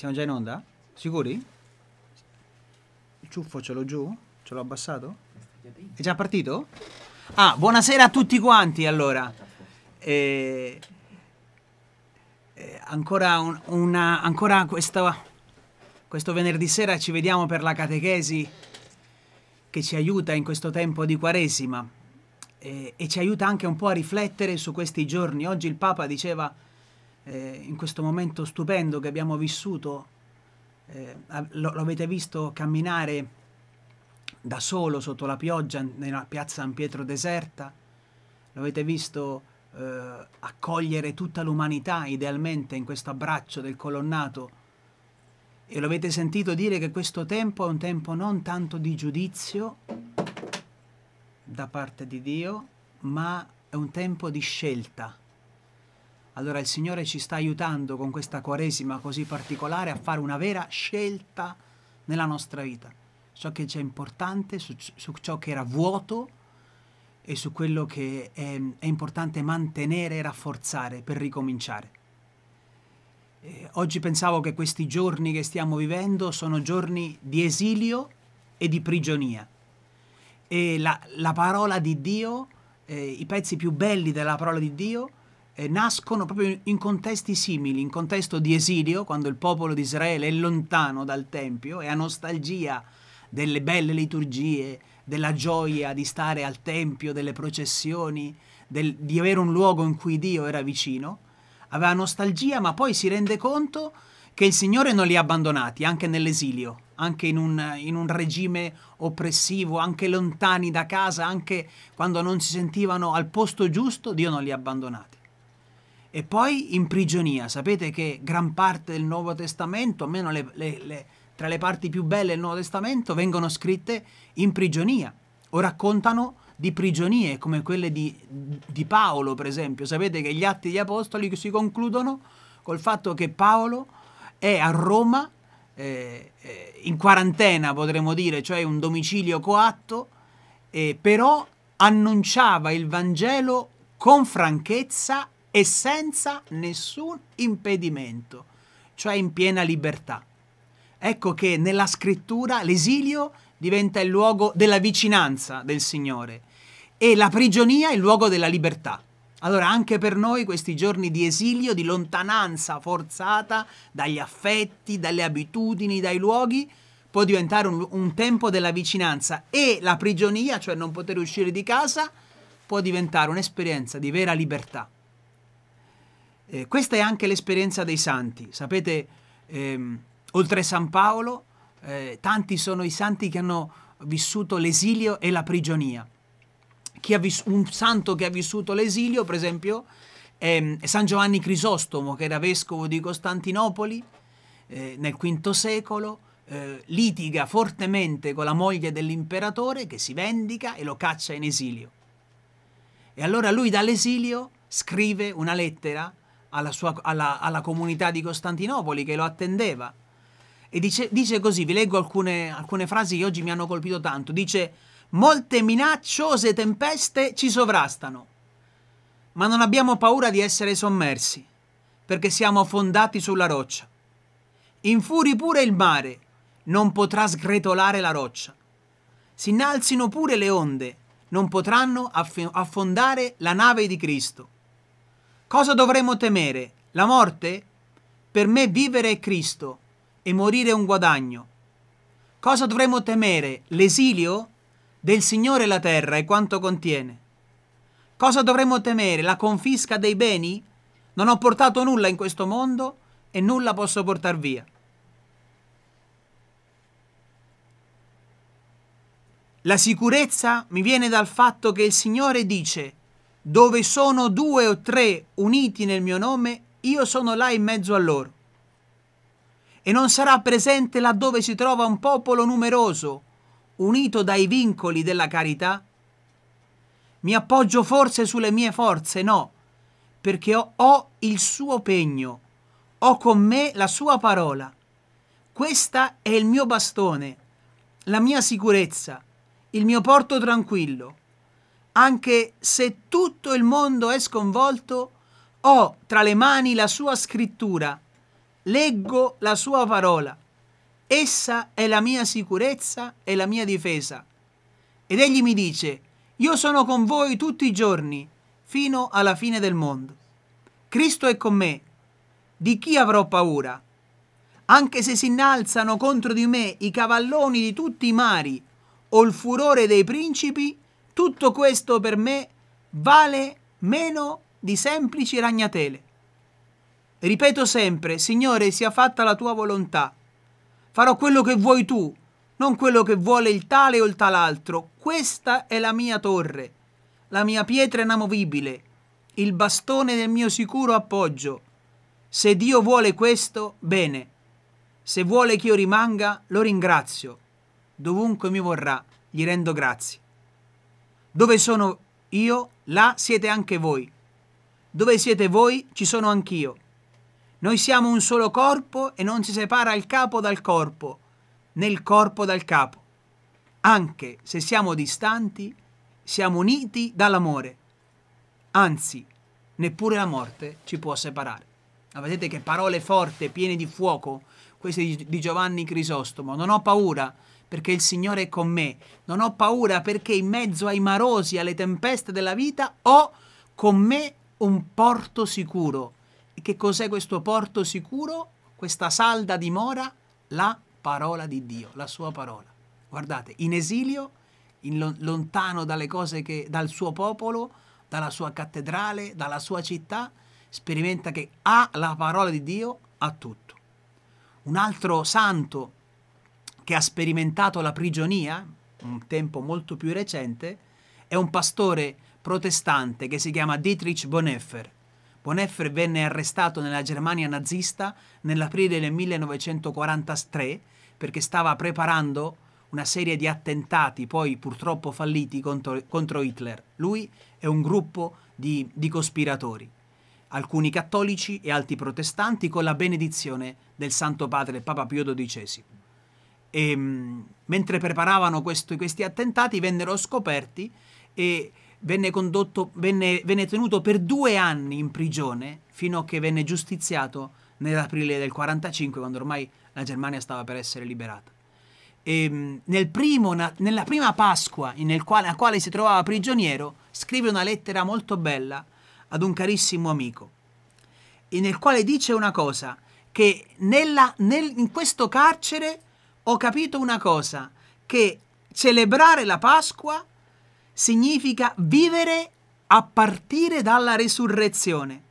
Siamo già in onda? Sicuri? Il ciuffo ce l'ho giù? Ce l'ho abbassato? È già partito? Ah, buonasera a tutti quanti allora. Eh, eh, ancora, un, una, ancora questa, questo venerdì sera ci vediamo per la catechesi che ci aiuta in questo tempo di Quaresima eh, e ci aiuta anche un po' a riflettere su questi giorni. Oggi il Papa diceva eh, in questo momento stupendo che abbiamo vissuto, eh, lo, lo, avete visto camminare da solo sotto la pioggia nella piazza San Pietro deserta, lo avete visto eh, accogliere tutta l'umanità idealmente in questo abbraccio del colonnato e lo avete sentito dire che questo tempo è un tempo non tanto di giudizio da parte di Dio, ma è un tempo di scelta allora il Signore ci sta aiutando con questa Quaresima così particolare a fare una vera scelta nella nostra vita, ciò che c'è importante, su, su, ciò che era vuoto e su quello che è, è importante mantenere e rafforzare per ricominciare. Eh, oggi pensavo che questi giorni che stiamo vivendo sono giorni di esilio e di prigionia. E la, la parola di Dio, eh, i pezzi più belli della parola di Dio, eh, nascono proprio in contesti simili, in contesto di esilio, quando il popolo di Israele è lontano dal Tempio e ha nostalgia delle belle liturgie, della gioia di stare al Tempio, delle processioni, del, di avere un luogo in cui Dio era vicino. Aveva nostalgia, ma poi si rende conto che il Signore non li ha abbandonati, anche nell'esilio, anche in un, in un regime oppressivo, anche lontani da casa, anche quando non si sentivano al posto giusto, Dio non li ha abbandonati. E poi in prigionia. Sapete che gran parte del Nuovo Testamento, almeno le, le, le, tra le parti più belle del Nuovo Testamento, vengono scritte in prigionia o raccontano di prigionie come quelle di, di Paolo, per esempio. Sapete che gli atti degli apostoli si concludono col fatto che Paolo è a Roma eh, eh in quarantena, potremmo dire, cioè un domicilio coatto, eh, però annunciava il Vangelo con franchezza e senza nessun impedimento, cioè in piena libertà. Ecco che nella scrittura l'esilio diventa il luogo della vicinanza del Signore e la prigionia il luogo della libertà. Allora anche per noi questi giorni di esilio, di lontananza forzata dagli affetti, dalle abitudini, dai luoghi, può diventare un, un tempo della vicinanza e la prigionia, cioè non poter uscire di casa, può diventare un'esperienza di vera libertà. Eh, questa è anche l'esperienza dei santi. Sapete, ehm, oltre San Paolo, eh, tanti sono i santi che hanno vissuto l'esilio e la prigionia. un santo che ha vissuto l'esilio, per esempio, è, ehm, è San Giovanni Crisostomo, che era vescovo di Costantinopoli eh, nel V secolo, eh, litiga fortemente con la moglie dell'imperatore che si vendica e lo caccia in esilio. E allora lui dall'esilio scrive una lettera alla, sua, alla, alla comunità di Costantinopoli che lo attendeva. E dice, dice così, vi leggo alcune, alcune frasi che oggi mi hanno colpito tanto. Dice, molte minacciose tempeste ci sovrastano, ma non abbiamo paura di essere sommersi, perché siamo fondati sulla roccia. Infuri pure il mare, non potrà sgretolare la roccia. Si innalzino pure le onde, non potranno affondare la nave di Cristo. Cosa dovremmo temere? La morte? Per me vivere è Cristo e morire è un guadagno. Cosa dovremmo temere? L'esilio? Del Signore la terra e quanto contiene. Cosa dovremmo temere? La confisca dei beni? Non ho portato nulla in questo mondo e nulla posso portar via. La sicurezza mi viene dal fatto che il Signore dice dove sono due o tre uniti nel mio nome, io sono là in mezzo a loro. E non sarà presente laddove si trova un popolo numeroso, unito dai vincoli della carità? Mi appoggio forse sulle mie forze? No, perché ho, ho il suo pegno, ho con me la sua parola. Questa è il mio bastone, la mia sicurezza, il mio porto tranquillo anche se tutto il mondo è sconvolto, ho tra le mani la sua scrittura, leggo la sua parola. Essa è la mia sicurezza e la mia difesa. Ed egli mi dice, io sono con voi tutti i giorni, fino alla fine del mondo. Cristo è con me. Di chi avrò paura? Anche se si innalzano contro di me i cavalloni di tutti i mari, o il furore dei principi, tutto questo per me vale meno di semplici ragnatele. Ripeto sempre, Signore, sia fatta la tua volontà. Farò quello che vuoi tu, non quello che vuole il tale o il tal'altro. Questa è la mia torre, la mia pietra inamovibile, il bastone del mio sicuro appoggio. Se Dio vuole questo, bene. Se vuole che io rimanga, lo ringrazio. Dovunque mi vorrà, gli rendo grazie. Dove sono io, là siete anche voi. Dove siete voi, ci sono anch'io. Noi siamo un solo corpo e non si separa il capo dal corpo, né il corpo dal capo. Anche se siamo distanti, siamo uniti dall'amore. Anzi, neppure la morte ci può separare. Ma vedete che parole forti, piene di fuoco, queste di Giovanni Crisostomo. Non ho paura perché il Signore è con me. Non ho paura perché in mezzo ai marosi, alle tempeste della vita, ho con me un porto sicuro. E che cos'è questo porto sicuro? Questa salda dimora? La parola di Dio, la sua parola. Guardate, in esilio, in lontano dalle cose che, dal suo popolo, dalla sua cattedrale, dalla sua città, sperimenta che ha la parola di Dio a tutto. Un altro santo che ha sperimentato la prigionia, un tempo molto più recente, è un pastore protestante che si chiama Dietrich Bonhoeffer. Bonhoeffer venne arrestato nella Germania nazista nell'aprile del 1943 perché stava preparando una serie di attentati poi purtroppo falliti contro, contro Hitler. Lui e un gruppo di, di cospiratori, alcuni cattolici e altri protestanti con la benedizione del Santo Padre Papa Pio XII e, ehm, mentre preparavano questo, questi attentati vennero scoperti e venne, condotto, venne, venne tenuto per due anni in prigione fino a che venne giustiziato nell'aprile del 1945 quando ormai la Germania stava per essere liberata. E, ehm, nel primo, nella prima Pasqua nel quale, nella quale si trovava prigioniero scrive una lettera molto bella ad un carissimo amico nel quale dice una cosa che nella, nel, in questo carcere ho capito una cosa, che celebrare la Pasqua significa vivere a partire dalla risurrezione.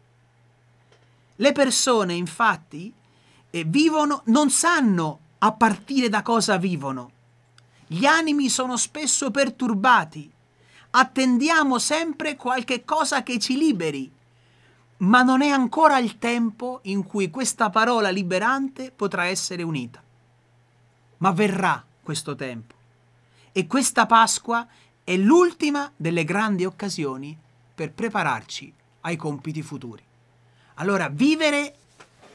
Le persone infatti eh, vivono, non sanno a partire da cosa vivono. Gli animi sono spesso perturbati. Attendiamo sempre qualche cosa che ci liberi, ma non è ancora il tempo in cui questa parola liberante potrà essere unita ma verrà questo tempo. E questa Pasqua è l'ultima delle grandi occasioni per prepararci ai compiti futuri. Allora, vivere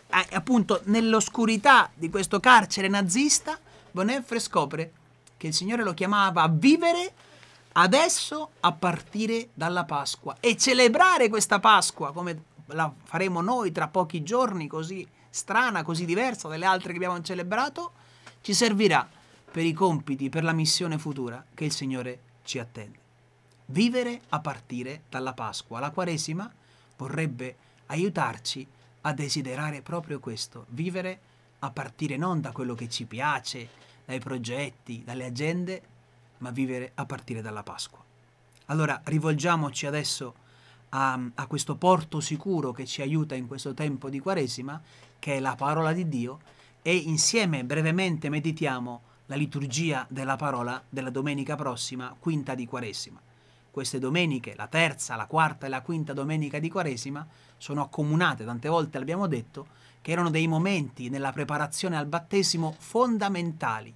eh, appunto nell'oscurità di questo carcere nazista, Bonhoeffer scopre che il Signore lo chiamava a vivere adesso a partire dalla Pasqua e celebrare questa Pasqua come la faremo noi tra pochi giorni, così strana, così diversa dalle altre che abbiamo celebrato ci servirà per i compiti, per la missione futura che il Signore ci attende. Vivere a partire dalla Pasqua. La Quaresima vorrebbe aiutarci a desiderare proprio questo, vivere a partire non da quello che ci piace, dai progetti, dalle agende, ma vivere a partire dalla Pasqua. Allora rivolgiamoci adesso a, a questo porto sicuro che ci aiuta in questo tempo di Quaresima, che è la parola di Dio, e insieme brevemente meditiamo la liturgia della parola della domenica prossima, quinta di Quaresima. Queste domeniche, la terza, la quarta e la quinta domenica di Quaresima, sono accomunate, tante volte l'abbiamo detto, che erano dei momenti nella preparazione al battesimo fondamentali,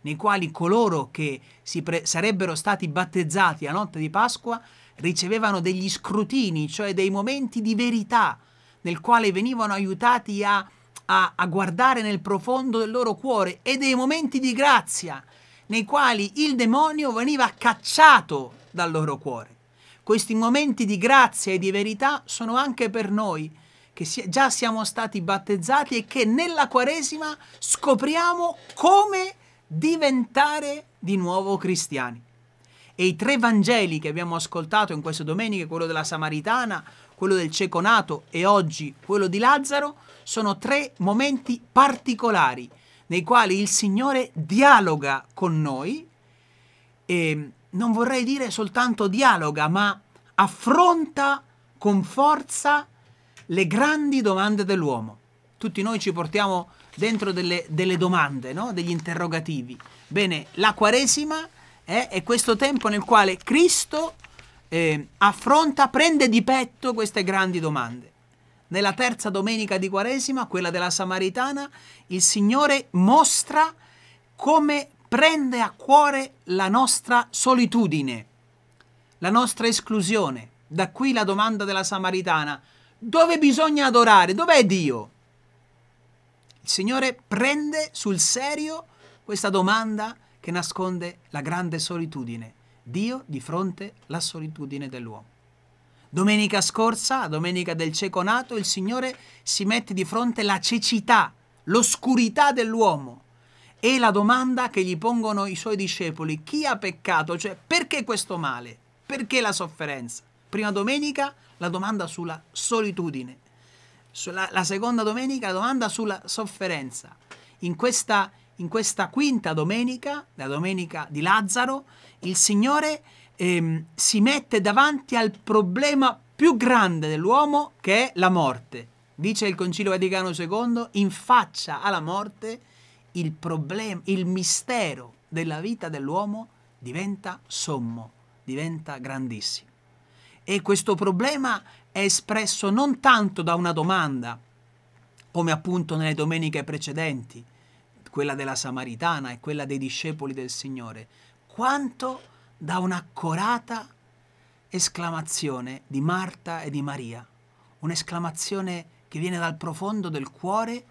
nei quali coloro che sarebbero stati battezzati a notte di Pasqua ricevevano degli scrutini, cioè dei momenti di verità, nel quale venivano aiutati a a, a guardare nel profondo del loro cuore e dei momenti di grazia nei quali il demonio veniva cacciato dal loro cuore. Questi momenti di grazia e di verità sono anche per noi che già siamo stati battezzati e che nella Quaresima scopriamo come diventare di nuovo cristiani. E i tre Vangeli che abbiamo ascoltato in queste domeniche, quello della Samaritana, quello del cieco nato e oggi quello di Lazzaro, sono tre momenti particolari nei quali il Signore dialoga con noi e ehm, non vorrei dire soltanto dialoga, ma affronta con forza le grandi domande dell'uomo. Tutti noi ci portiamo dentro delle, delle domande, no? degli interrogativi. Bene, la Quaresima eh, è questo tempo nel quale Cristo eh, affronta, prende di petto queste grandi domande nella terza domenica di Quaresima, quella della Samaritana, il Signore mostra come prende a cuore la nostra solitudine, la nostra esclusione. Da qui la domanda della Samaritana, dove bisogna adorare? Dov'è Dio? Il Signore prende sul serio questa domanda che nasconde la grande solitudine. Dio di fronte alla solitudine dell'uomo. Domenica scorsa, domenica del cieco nato, il Signore si mette di fronte la cecità, l'oscurità dell'uomo. E la domanda che gli pongono i suoi discepoli, chi ha peccato? Cioè, perché questo male? Perché la sofferenza? Prima domenica la domanda sulla solitudine. La, la seconda domenica la domanda sulla sofferenza. In questa, in questa quinta domenica, la domenica di Lazzaro, il Signore ehm, si mette davanti al problema più grande dell'uomo che è la morte. Dice il Concilio Vaticano II, in faccia alla morte il, problema, il mistero della vita dell'uomo diventa sommo, diventa grandissimo. E questo problema è espresso non tanto da una domanda, come appunto nelle domeniche precedenti, quella della Samaritana e quella dei discepoli del Signore, quanto da un'accorata esclamazione di Marta e di Maria, un'esclamazione che viene dal profondo del cuore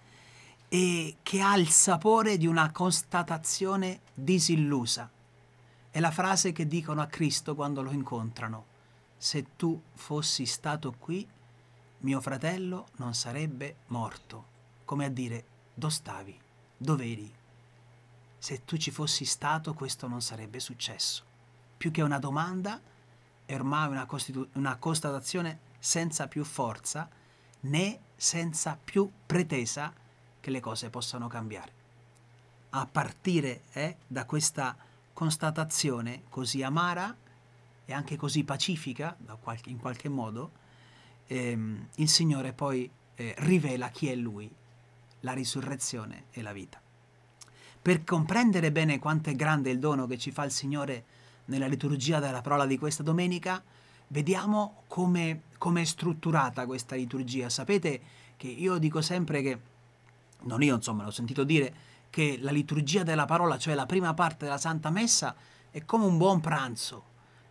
e che ha il sapore di una constatazione disillusa. È la frase che dicono a Cristo quando lo incontrano. Se tu fossi stato qui, mio fratello non sarebbe morto. Come a dire, dove stavi? Dove eri? Se tu ci fossi stato, questo non sarebbe successo più che una domanda, è ormai una, costitu- una constatazione senza più forza né senza più pretesa che le cose possano cambiare. A partire eh, da questa constatazione così amara e anche così pacifica, qualche, in qualche modo, ehm, il Signore poi eh, rivela chi è Lui, la risurrezione e la vita. Per comprendere bene quanto è grande il dono che ci fa il Signore, nella liturgia della parola di questa domenica, vediamo come, come è strutturata questa liturgia. Sapete che io dico sempre che, non io insomma, l'ho sentito dire, che la liturgia della parola, cioè la prima parte della Santa Messa, è come un buon pranzo.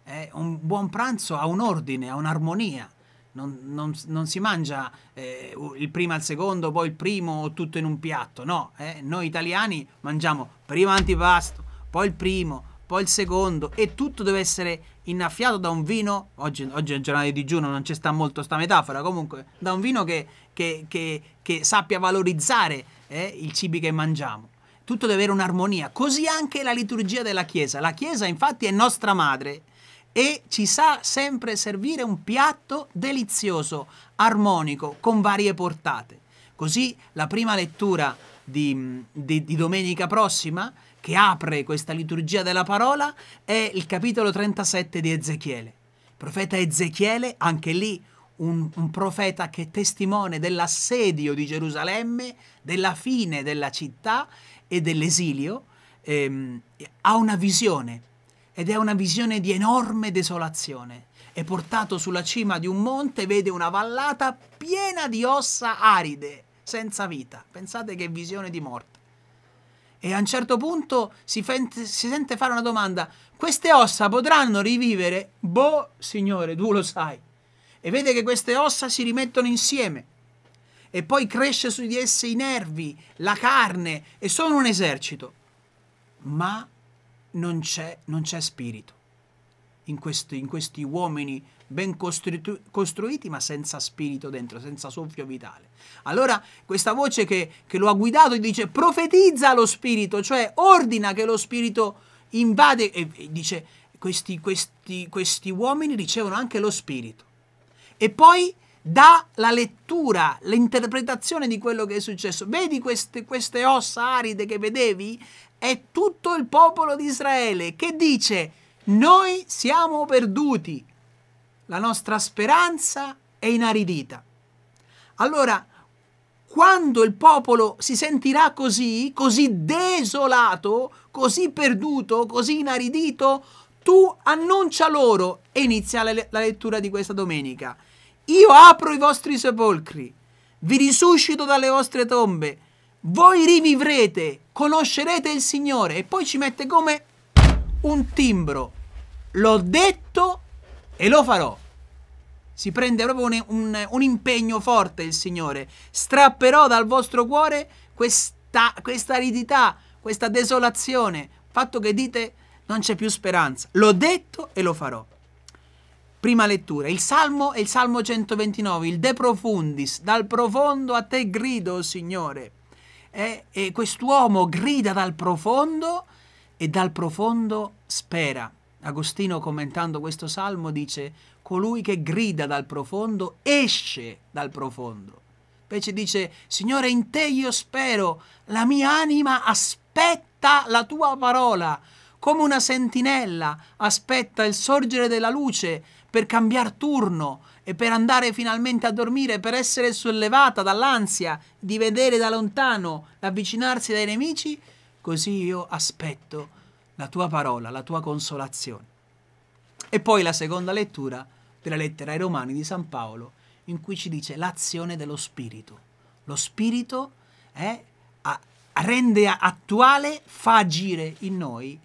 Eh? Un buon pranzo ha un ordine, ha un'armonia. Non, non, non, si mangia eh, il primo al secondo, poi il primo o tutto in un piatto. No, eh? noi italiani mangiamo prima antipasto, poi il primo, poi il secondo e tutto deve essere innaffiato da un vino, oggi, oggi è il giornale di digiuno, non ci sta molto sta metafora, comunque da un vino che, che, che, che sappia valorizzare eh, i cibi che mangiamo. Tutto deve avere un'armonia, così anche la liturgia della Chiesa. La Chiesa infatti è nostra madre e ci sa sempre servire un piatto delizioso, armonico, con varie portate. Così la prima lettura di, di, di domenica prossima che apre questa liturgia della parola è il capitolo 37 di Ezechiele. Il profeta Ezechiele, anche lì un, un profeta che è testimone dell'assedio di Gerusalemme, della fine della città e dell'esilio, ehm, ha una visione ed è una visione di enorme desolazione. È portato sulla cima di un monte, vede una vallata piena di ossa aride, senza vita. Pensate che visione di morte e a un certo punto si, fente, si, sente fare una domanda, queste ossa potranno rivivere? Boh, signore, tu lo sai. E vede che queste ossa si rimettono insieme e poi cresce su di esse i nervi, la carne e sono un esercito. Ma non c'è, non c'è spirito in questi, in questi uomini ben costritu- costruiti ma senza spirito dentro, senza soffio vitale. Allora questa voce che, che lo ha guidato dice profetizza lo spirito, cioè ordina che lo spirito invade e, e dice questi, questi, questi uomini ricevono anche lo spirito. E poi dà la lettura, l'interpretazione di quello che è successo. Vedi queste, queste ossa aride che vedevi? È tutto il popolo di Israele che dice noi siamo perduti, la nostra speranza è inaridita. Allora, quando il popolo si sentirà così, così desolato, così perduto, così inaridito, tu annuncia loro e inizia la, la lettura di questa domenica. Io apro i vostri sepolcri, vi risuscito dalle vostre tombe, voi rivivrete, conoscerete il Signore e poi ci mette come un timbro. L'ho detto e lo farò. Si prende proprio un, un, un impegno forte il Signore. Strapperò dal vostro cuore questa, questa aridità, questa desolazione, fatto che dite non c'è più speranza. L'ho detto e lo farò. Prima lettura. Il Salmo è il Salmo 129, il De Profundis. Dal profondo a te grido, Signore. E, e quest'uomo grida dal profondo e dal profondo spera. Agostino commentando questo salmo dice colui che grida dal profondo esce dal profondo. Invece dice Signore in te io spero, la mia anima aspetta la tua parola, come una sentinella aspetta il sorgere della luce per cambiar turno e per andare finalmente a dormire, per essere sollevata dall'ansia di vedere da lontano, l'avvicinarsi dai nemici, così io aspetto la tua parola, la tua consolazione. E poi la seconda lettura della lettera ai Romani di San Paolo, in cui ci dice l'azione dello Spirito. Lo Spirito è, a, rende attuale, fa agire in noi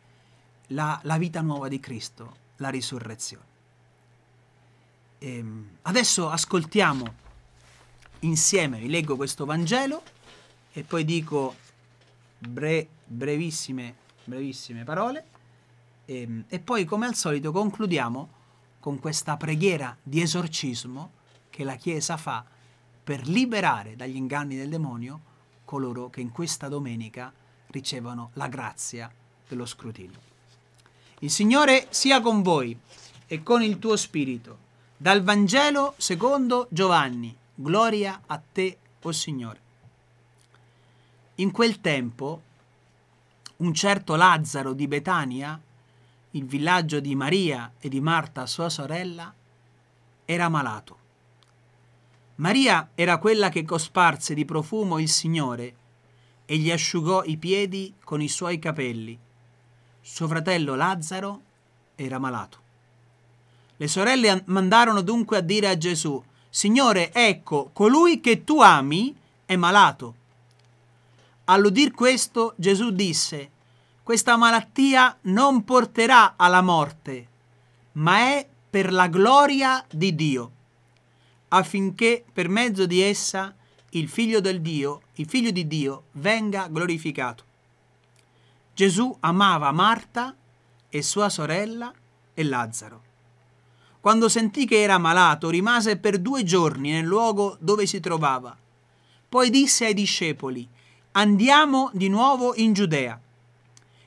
la, la vita nuova di Cristo, la risurrezione. E ehm, adesso ascoltiamo insieme, vi leggo questo Vangelo e poi dico bre, brevissime brevissime parole. E, ehm, e, poi, come al solito, concludiamo con questa preghiera di esorcismo che la Chiesa fa per liberare dagli inganni del demonio coloro che in questa domenica ricevono la grazia dello scrutinio. Il Signore sia con voi e con il tuo spirito. Dal Vangelo secondo Giovanni. Gloria a te, o oh Signore. In quel tempo un certo Lazzaro di Betania, il villaggio di Maria e di Marta sua sorella, era malato. Maria era quella che cosparse di profumo il Signore e gli asciugò i piedi con i suoi capelli. Suo fratello Lazzaro era malato. Le sorelle mandarono dunque a dire a Gesù, Signore, ecco, colui che tu ami è malato. All'udir questo Gesù disse, questa malattia non porterà alla morte, ma è per la gloria di Dio, affinché per mezzo di essa il figlio del Dio, il figlio di Dio venga glorificato. Gesù amava Marta e sua sorella e Lazzaro. Quando sentì che era malato, rimase per due giorni nel luogo dove si trovava. Poi disse ai discepoli, andiamo di nuovo in Giudea.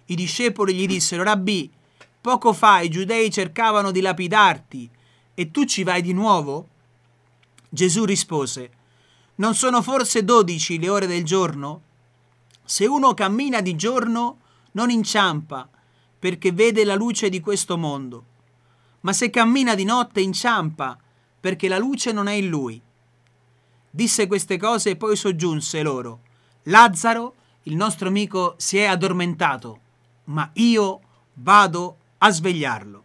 I discepoli gli dissero, Rabbi, poco fa i giudei cercavano di lapidarti e tu ci vai di nuovo? Gesù rispose, non sono forse dodici le ore del giorno? Se uno cammina di giorno non inciampa, perché vede la luce di questo mondo, ma se cammina di notte inciampa, perché la luce non è in lui. Disse queste cose e poi soggiunse loro, Lazzaro, il nostro amico, si è addormentato, ma io vado a svegliarlo.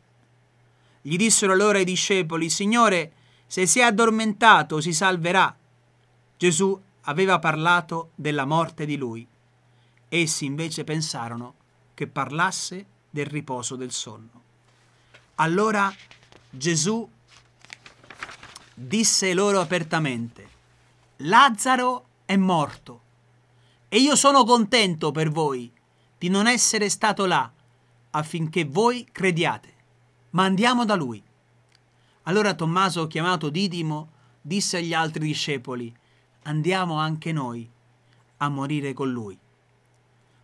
Gli dissero allora i discepoli, Signore, se si è addormentato si salverà. Gesù aveva parlato della morte di lui. Essi invece pensarono che parlasse del riposo del sonno. Allora Gesù disse loro apertamente, Lazzaro è morto. E io sono contento per voi di non essere stato là affinché voi crediate. Ma andiamo da lui. Allora Tommaso, chiamato Didimo, disse agli altri discepoli, andiamo anche noi a morire con lui.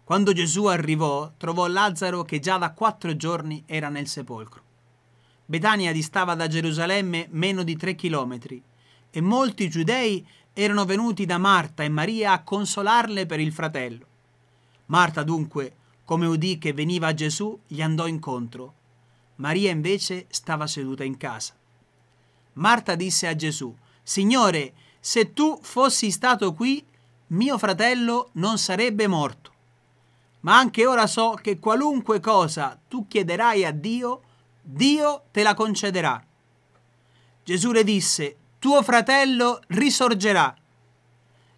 Quando Gesù arrivò, trovò Lazzaro che già da quattro giorni era nel sepolcro. Betania distava da Gerusalemme meno di tre chilometri e molti giudei erano venuti da Marta e Maria a consolarle per il fratello. Marta dunque, come udì che veniva Gesù, gli andò incontro. Maria invece stava seduta in casa. Marta disse a Gesù, Signore, se tu fossi stato qui, mio fratello non sarebbe morto. Ma anche ora so che qualunque cosa tu chiederai a Dio, Dio te la concederà. Gesù le disse, tuo fratello risorgerà.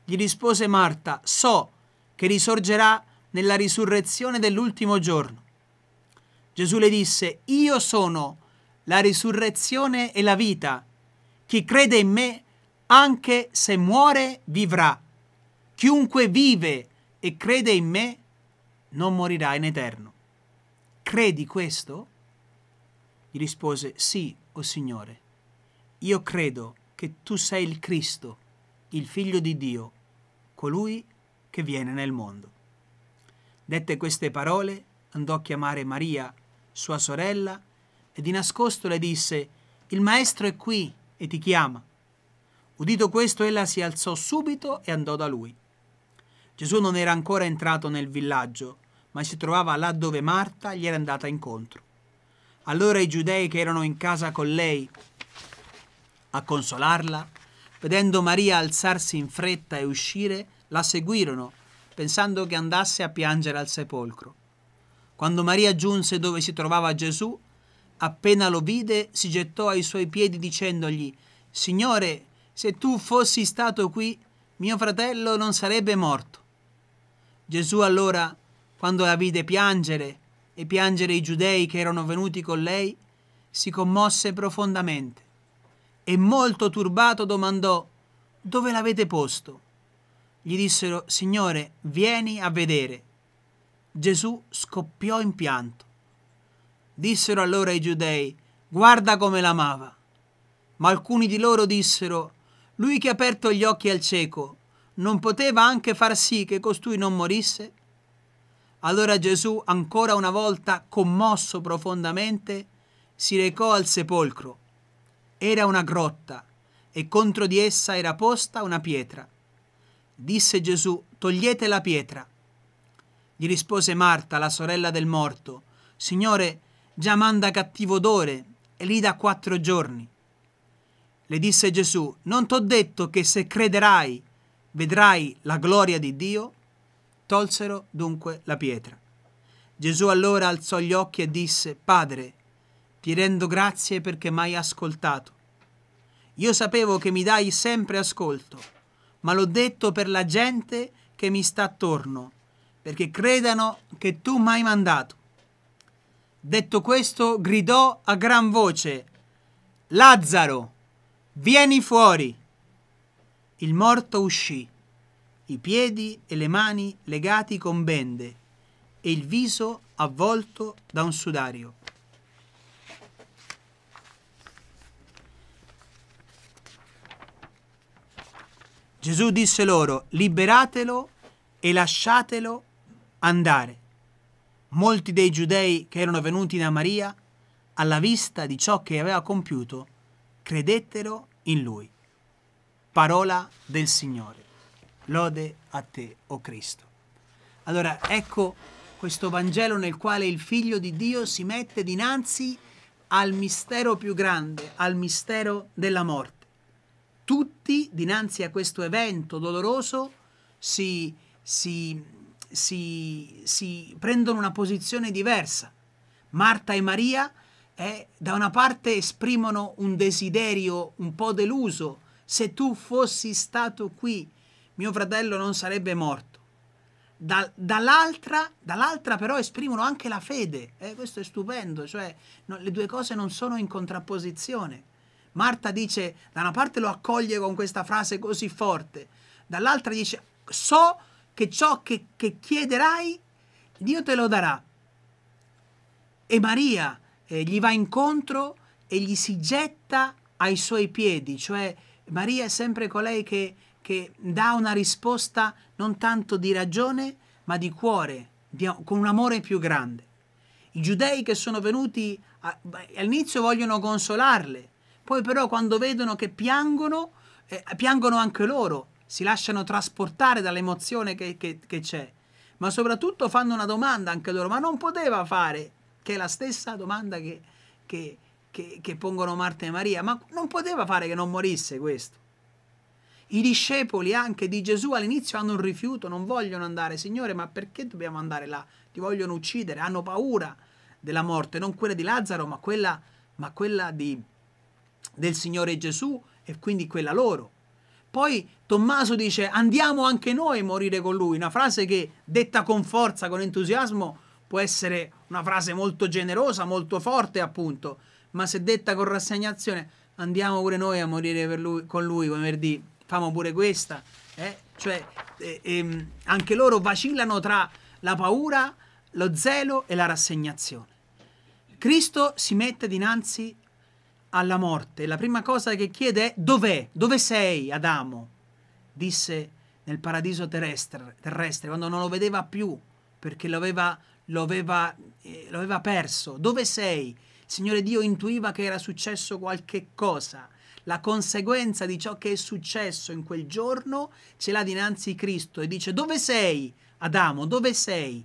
Gli rispose Marta, so che risorgerà nella risurrezione dell'ultimo giorno. Gesù le disse, io sono la risurrezione e la vita. Chi crede in me, anche se muore, vivrà. Chiunque vive e crede in me, non morirà in eterno. Credi questo? Gli rispose, sì, o oh Signore, io credo che tu sei il Cristo, il figlio di Dio, colui che viene nel mondo. Dette queste parole, andò a chiamare Maria, sua sorella, e di nascosto le disse, Il Maestro è qui e ti chiama. Udito questo, ella si alzò subito e andò da lui. Gesù non era ancora entrato nel villaggio, ma si trovava là dove Marta gli era andata incontro. Allora i giudei che erano in casa con lei a consolarla, vedendo Maria alzarsi in fretta e uscire, la seguirono, pensando che andasse a piangere al sepolcro. Quando Maria giunse dove si trovava Gesù, appena lo vide, si gettò ai suoi piedi dicendogli, Signore, se tu fossi stato qui, mio fratello non sarebbe morto. Gesù allora, quando la vide piangere e piangere i giudei che erano venuti con lei, si commosse profondamente e molto turbato domandò Dove l'avete posto? Gli dissero Signore, vieni a vedere. Gesù scoppiò in pianto. Dissero allora i giudei Guarda come l'amava. Ma alcuni di loro dissero Lui che ha aperto gli occhi al cieco non poteva anche far sì che costui non morisse? Allora Gesù, ancora una volta commosso profondamente, si recò al sepolcro era una grotta e contro di essa era posta una pietra. Disse Gesù, togliete la pietra. Gli rispose Marta, la sorella del morto, Signore, già manda cattivo odore e lì da quattro giorni. Le disse Gesù, non t'ho detto che se crederai vedrai la gloria di Dio? Tolsero dunque la pietra. Gesù allora alzò gli occhi e disse, Padre, ti rendo grazie perché m'hai ascoltato. Io sapevo che mi dai sempre ascolto, ma l'ho detto per la gente che mi sta attorno, perché credano che tu m'hai mandato. Detto questo, gridò a gran voce, Lazzaro, vieni fuori. Il morto uscì, i piedi e le mani legati con bende e il viso avvolto da un sudario. Gesù disse loro, liberatelo e lasciatelo andare. Molti dei giudei che erano venuti da Maria, alla vista di ciò che aveva compiuto, credettero in lui. Parola del Signore. Lode a te, o oh Cristo. Allora, ecco questo Vangelo nel quale il Figlio di Dio si mette dinanzi al mistero più grande, al mistero della morte tutti dinanzi a questo evento doloroso si, si, si, si prendono una posizione diversa. Marta e Maria eh, da una parte esprimono un desiderio un po' deluso, se tu fossi stato qui mio fratello non sarebbe morto. Da, dall'altra, dall'altra, però esprimono anche la fede, eh, questo è stupendo, cioè no, le due cose non sono in contrapposizione. Marta dice, da una parte lo accoglie con questa frase così forte, dall'altra dice, so che ciò che, che chiederai, Dio te lo darà. E Maria eh, gli va incontro e gli si getta ai suoi piedi, cioè Maria è sempre colei che, che dà una risposta non tanto di ragione, ma di cuore, di, con un amore più grande. I giudei che sono venuti all'inizio vogliono consolarle, poi però quando vedono che piangono, eh, piangono anche loro, si lasciano trasportare dall'emozione che, che, che c'è. Ma soprattutto fanno una domanda anche loro, ma non poteva fare, che è la stessa domanda che, che, che pongono Marta e Maria, ma non poteva fare che non morisse questo. I discepoli anche di Gesù all'inizio hanno un rifiuto, non vogliono andare, Signore, ma perché dobbiamo andare là? Ti vogliono uccidere, hanno paura della morte, non quella di Lazzaro, ma quella, ma quella di, del Signore Gesù e quindi quella loro. Poi Tommaso dice andiamo anche noi a morire con lui, una frase che detta con forza, con entusiasmo, può essere una frase molto generosa, molto forte appunto, ma se detta con rassegnazione andiamo pure noi a morire lui, con lui come venerdì, famo pure questa. Eh? Cioè eh, eh, anche loro vacillano tra la paura, lo zelo e la rassegnazione. Cristo si mette dinanzi alla morte, la prima cosa che chiede è dov'è? Dove sei, Adamo? Disse nel paradiso terrestre, terrestre quando non lo vedeva più, perché lo aveva, lo aveva, eh, lo aveva perso. Dove sei? Il Signore Dio intuiva che era successo qualche cosa. La conseguenza di ciò che è successo in quel giorno ce l'ha dinanzi Cristo e dice dove sei Adamo, dove sei?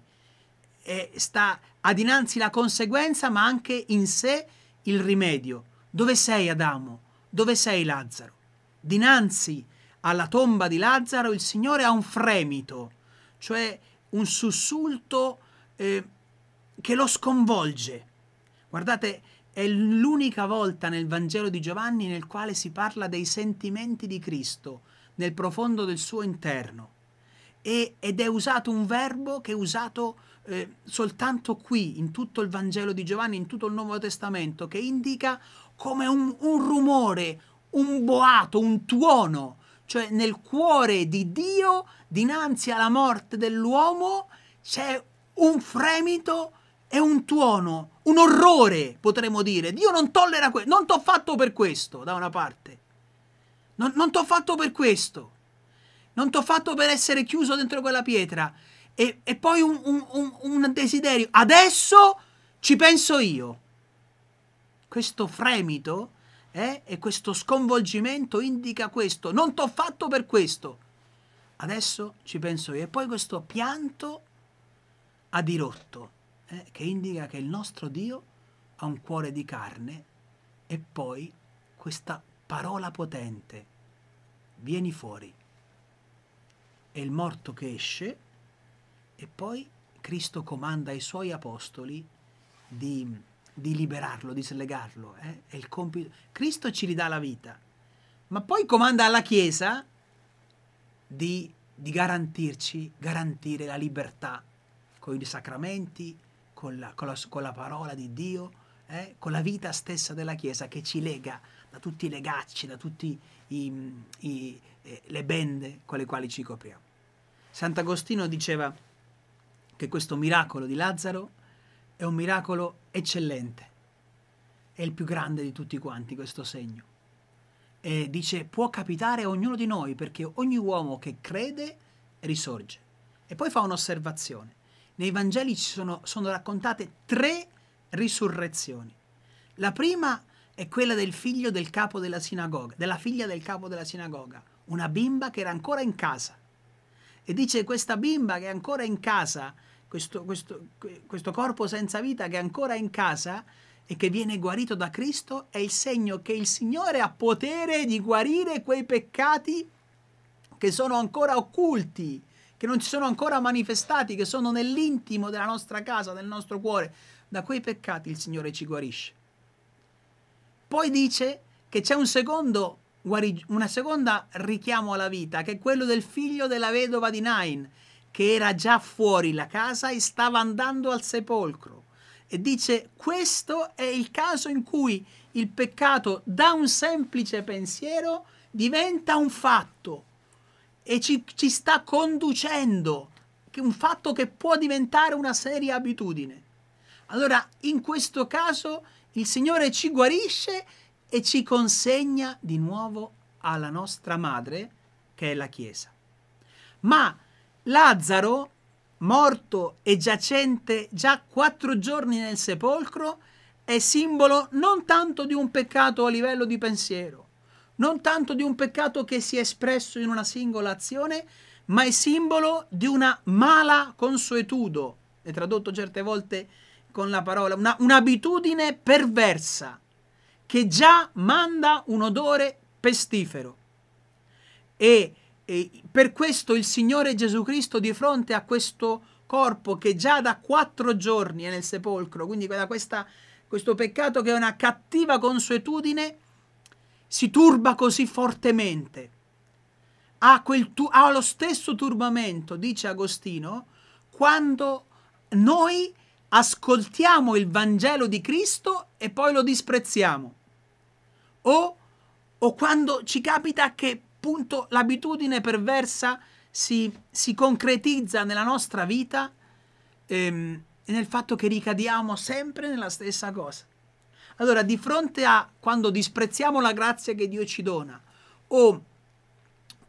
E sta, ha dinanzi la conseguenza ma anche in sé il rimedio. Dove sei Adamo? Dove sei Lazzaro? Dinanzi alla tomba di Lazzaro il Signore ha un fremito, cioè un sussulto eh, che lo sconvolge. Guardate, è l'unica volta nel Vangelo di Giovanni nel quale si parla dei sentimenti di Cristo nel profondo del suo interno. E, ed è usato un verbo che è usato eh, soltanto qui, in tutto il Vangelo di Giovanni, in tutto il Nuovo Testamento, che indica come un, un rumore, un boato, un tuono, cioè nel cuore di Dio, dinanzi alla morte dell'uomo, c'è un fremito e un tuono, un orrore, potremmo dire. Dio non tollera questo, non t'ho fatto per questo, da una parte. Non, non t'ho fatto per questo. Non t'ho fatto per essere chiuso dentro quella pietra. E, e poi un, un, un, un desiderio. Adesso ci penso io questo fremito eh, e questo sconvolgimento indica questo, non t'ho fatto per questo, adesso ci penso io. E poi questo pianto a dirotto, eh, che indica che il nostro Dio ha un cuore di carne, e poi questa parola potente, vieni fuori. È il morto che esce, e poi Cristo comanda ai suoi apostoli di di liberarlo, di slegarlo. Eh? È il compito. Cristo ci ridà la vita, ma poi comanda alla Chiesa di, di garantirci, garantire la libertà con i sacramenti, con la, con la, con la parola di Dio, eh? con la vita stessa della Chiesa che ci lega da tutti i legacci, da tutte eh, le bende con le quali ci copriamo. Sant'Agostino diceva che questo miracolo di Lazzaro è un miracolo eccellente. È il più grande di tutti quanti questo segno. E dice può capitare a ognuno di noi perché ogni uomo che crede risorge. E poi fa un'osservazione. Nei Vangeli ci sono, sono raccontate tre risurrezioni. La prima è quella del figlio del capo della sinagoga, della figlia del capo della sinagoga, una bimba che era ancora in casa. E dice questa bimba che è ancora in casa questo, questo, questo corpo senza vita che è ancora in casa e che viene guarito da Cristo è il segno che il Signore ha potere di guarire quei peccati che sono ancora occulti, che non si sono ancora manifestati, che sono nell'intimo della nostra casa, del nostro cuore. Da quei peccati il Signore ci guarisce. Poi dice che c'è un secondo, una seconda richiamo alla vita, che è quello del figlio della vedova di Nain, che era già fuori la casa e stava andando al sepolcro. E dice, questo è il caso in cui il peccato da un semplice pensiero diventa un fatto e ci, ci sta conducendo, un fatto che può diventare una seria abitudine. Allora, in questo caso, il Signore ci guarisce e ci consegna di nuovo alla nostra madre, che è la Chiesa. Ma Lazzaro, morto e giacente già quattro giorni nel sepolcro, è simbolo non tanto di un peccato a livello di pensiero, non tanto di un peccato che si è espresso in una singola azione, ma è simbolo di una mala consuetudo, è tradotto certe volte con la parola, una, un'abitudine perversa che già manda un odore pestifero. E e per questo il Signore Gesù Cristo di fronte a questo corpo che già da quattro giorni è nel sepolcro, quindi da questa, questo peccato che è una cattiva consuetudine, si turba così fortemente. Ha, tu- ha lo stesso turbamento, dice Agostino, quando noi ascoltiamo il Vangelo di Cristo e poi lo disprezziamo. O, o quando ci capita che appunto l'abitudine perversa si, si, concretizza nella nostra vita ehm, nel fatto che ricadiamo sempre nella stessa cosa. Allora, di fronte a quando disprezziamo la grazia che Dio ci dona o,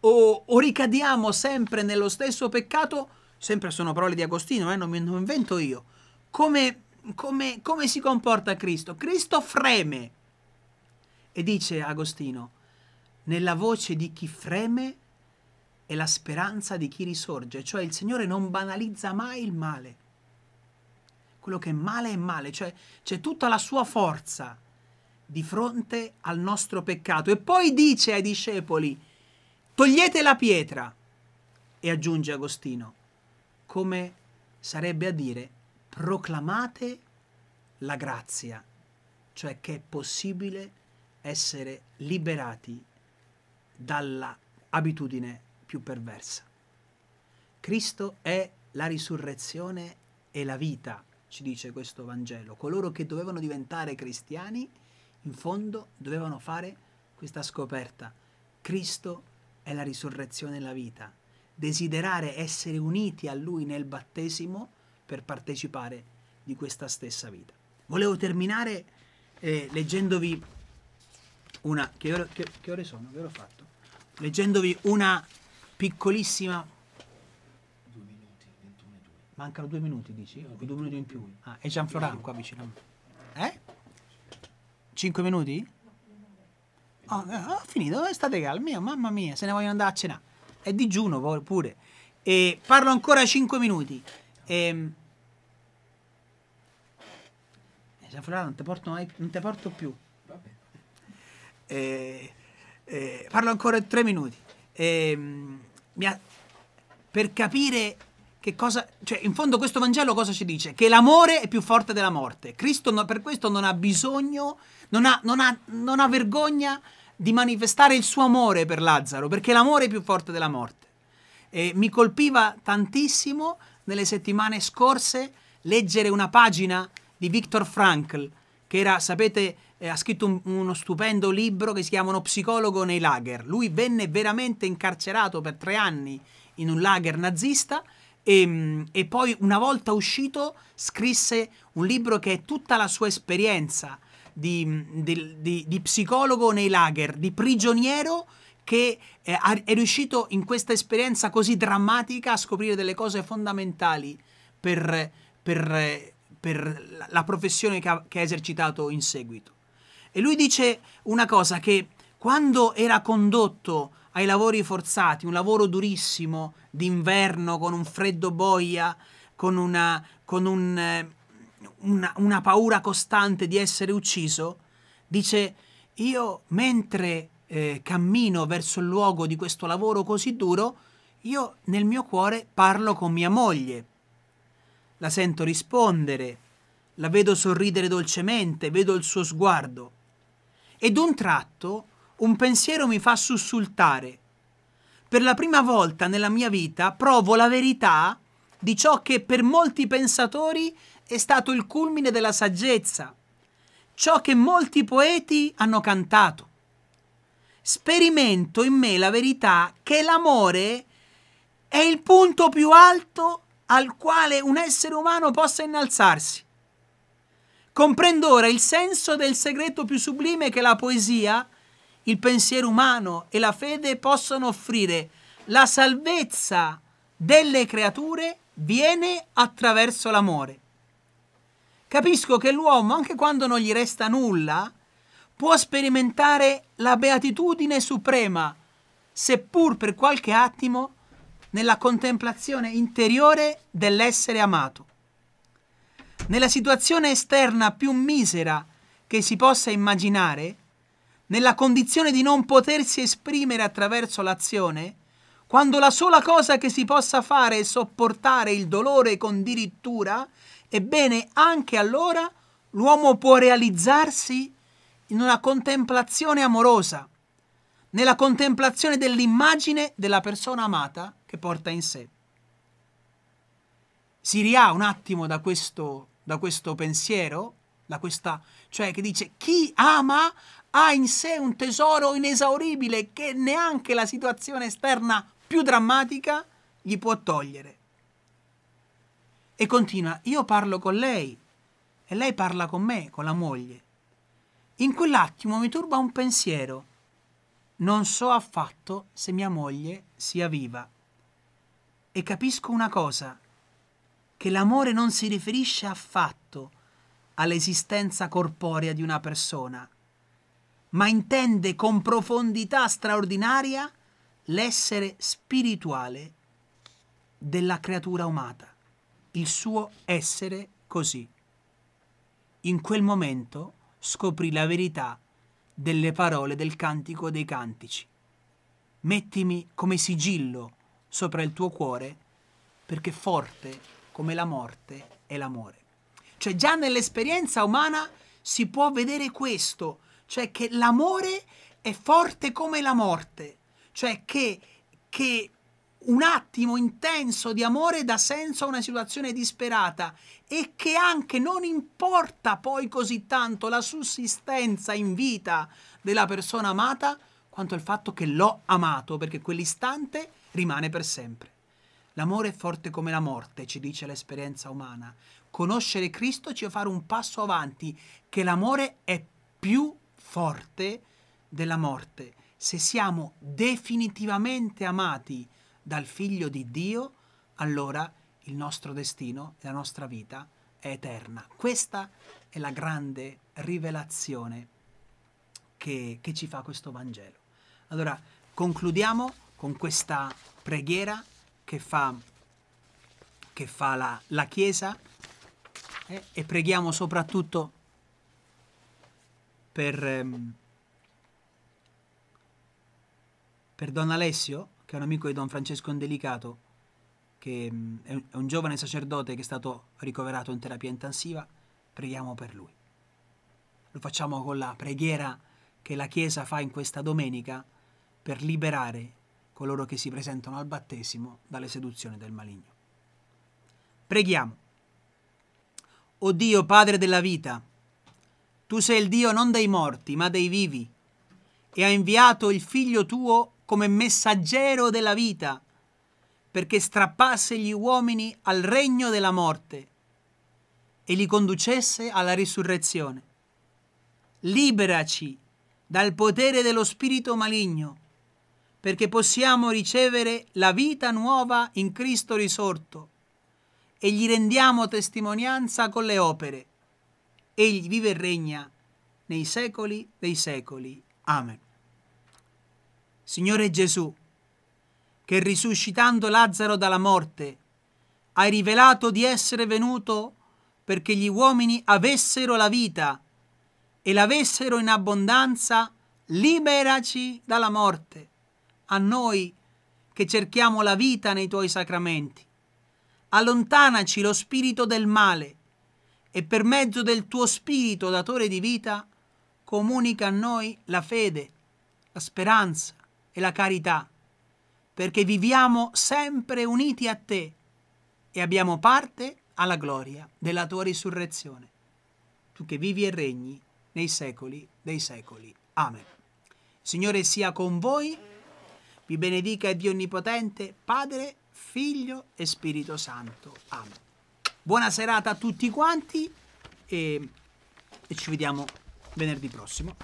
o, o ricadiamo sempre nello stesso peccato, sempre sono parole di Agostino, eh, non mi invento io, come, come, come si comporta Cristo? Cristo freme e dice Agostino, nella voce di chi freme e la speranza di chi risorge, cioè il Signore non banalizza mai il male. Quello che è male è male, cioè c'è tutta la sua forza di fronte al nostro peccato. E poi dice ai discepoli, togliete la pietra. E aggiunge Agostino, come sarebbe a dire, proclamate la grazia, cioè che è possibile essere liberati dalla abitudine più perversa. Cristo è la risurrezione e la vita, ci dice questo Vangelo. Coloro che dovevano diventare cristiani, in fondo, dovevano fare questa scoperta. Cristo è la risurrezione e la vita. Desiderare essere uniti a Lui nel battesimo per partecipare di questa stessa vita. Volevo terminare eh, leggendovi una... Che ore, che, che ore sono? Che ore ho fatto? leggendovi una piccolissima... Due minuti, 21 e 2. Mancano due minuti, dici? No, due minuti in più. Ah, è Gian qua vicino. Eh? Cinque minuti? Oh, ah, ho eh, ah, finito, state calmi, oh, mamma mia, se ne vogliono andare a cena. È digiuno pure. E parlo ancora cinque minuti. E... Ehm, San eh, non ti porto, porto, più. Va bene. E... Eh, eh, parlo ancora tre minuti, eh, ha, per capire che cosa, cioè in fondo questo Vangelo cosa ci dice? Che l'amore è più forte della morte. Cristo no, per questo non ha bisogno, non ha, non, ha, non ha vergogna di manifestare il suo amore per Lazzaro, perché l'amore è più forte della morte. E mi colpiva tantissimo nelle settimane scorse leggere una pagina di Viktor Frankl, che era, sapete, ha scritto un, uno stupendo libro che si chiama Uno psicologo nei lager. Lui venne veramente incarcerato per tre anni in un lager nazista e, e poi una volta uscito scrisse un libro che è tutta la sua esperienza di, di, di, di psicologo nei lager, di prigioniero che è, eh, è riuscito in questa esperienza così drammatica a scoprire delle cose fondamentali per, per, per la professione che ha, che ha esercitato in seguito. E lui dice una cosa che quando era condotto ai lavori forzati, un lavoro durissimo d'inverno con un freddo boia, con una, con un, eh, una, una paura costante di essere ucciso, dice io mentre eh, cammino verso il luogo di questo lavoro così duro, io nel mio cuore parlo con mia moglie. La sento rispondere, la vedo sorridere dolcemente, vedo il suo sguardo ed un tratto un pensiero mi fa sussultare. Per la prima volta nella mia vita provo la verità di ciò che per molti pensatori è stato il culmine della saggezza, ciò che molti poeti hanno cantato. Sperimento in me la verità che l'amore è il punto più alto al quale un essere umano possa innalzarsi. Comprendo ora il senso del segreto più sublime che la poesia, il pensiero umano e la fede possono offrire. La salvezza delle creature viene attraverso l'amore. Capisco che l'uomo, anche quando non gli resta nulla, può sperimentare la beatitudine suprema, seppur per qualche attimo, nella contemplazione interiore dell'essere amato nella situazione esterna più misera che si possa immaginare, nella condizione di non potersi esprimere attraverso l'azione, quando la sola cosa che si possa fare è sopportare il dolore con dirittura, ebbene anche allora l'uomo può realizzarsi in una contemplazione amorosa, nella contemplazione dell'immagine della persona amata che porta in sé. Si rià un attimo da questo da questo pensiero, da questa, cioè che dice chi ama ha in sé un tesoro inesauribile che neanche la situazione esterna più drammatica gli può togliere. E continua, io parlo con lei e lei parla con me, con la moglie. In quell'attimo mi turba un pensiero. Non so affatto se mia moglie sia viva. E capisco una cosa, che l'amore non si riferisce affatto all'esistenza corporea di una persona, ma intende con profondità straordinaria l'essere spirituale della creatura umana, il suo essere così. In quel momento scoprì la verità delle parole del cantico dei cantici. Mettimi come sigillo sopra il tuo cuore, perché forte come la morte e l'amore. Cioè già nell'esperienza umana si può vedere questo, cioè che l'amore è forte come la morte, cioè che, che un attimo intenso di amore dà senso a una situazione disperata e che anche non importa poi così tanto la sussistenza in vita della persona amata quanto il fatto che l'ho amato, perché quell'istante rimane per sempre. L'amore è forte come la morte, ci dice l'esperienza umana. Conoscere Cristo ci fa fare un passo avanti, che l'amore è più forte della morte. Se siamo definitivamente amati dal Figlio di Dio, allora il nostro destino, la nostra vita è eterna. Questa è la grande rivelazione che, che ci fa questo Vangelo. Allora, concludiamo con questa preghiera che fa, che fa la, la, Chiesa eh, e preghiamo soprattutto per, ehm, per Don Alessio, che è un amico di Don Francesco Indelicato, che ehm, è, un, è un giovane sacerdote che è stato ricoverato in terapia intensiva, preghiamo per lui. Lo facciamo con la preghiera che la Chiesa fa in questa domenica per liberare coloro che si presentano al battesimo dalle seduzioni del maligno. Preghiamo. O Dio, Padre della vita, tu sei il Dio non dei morti, ma dei vivi, e hai inviato il Figlio tuo come messaggero della vita, perché strappasse gli uomini al regno della morte e li conducesse alla risurrezione. Liberaci dal potere dello spirito maligno perché possiamo ricevere la vita nuova in Cristo risorto e gli rendiamo testimonianza con le opere. Egli vive e regna nei secoli dei secoli. Amen. Signore Gesù, che risuscitando Lazzaro dalla morte, hai rivelato di essere venuto perché gli uomini avessero la vita e l'avessero in abbondanza, liberaci dalla morte a noi che cerchiamo la vita nei tuoi sacramenti. Allontanaci lo spirito del male e per mezzo del tuo spirito datore di vita comunica a noi la fede, la speranza e la carità, perché viviamo sempre uniti a te e abbiamo parte alla gloria della tua risurrezione, tu che vivi e regni nei secoli dei secoli. Amen. Signore sia con voi vi benedica Dio Onnipotente, Padre, Figlio e Spirito Santo. Amen. Buona serata a tutti quanti e, e ci vediamo venerdì prossimo.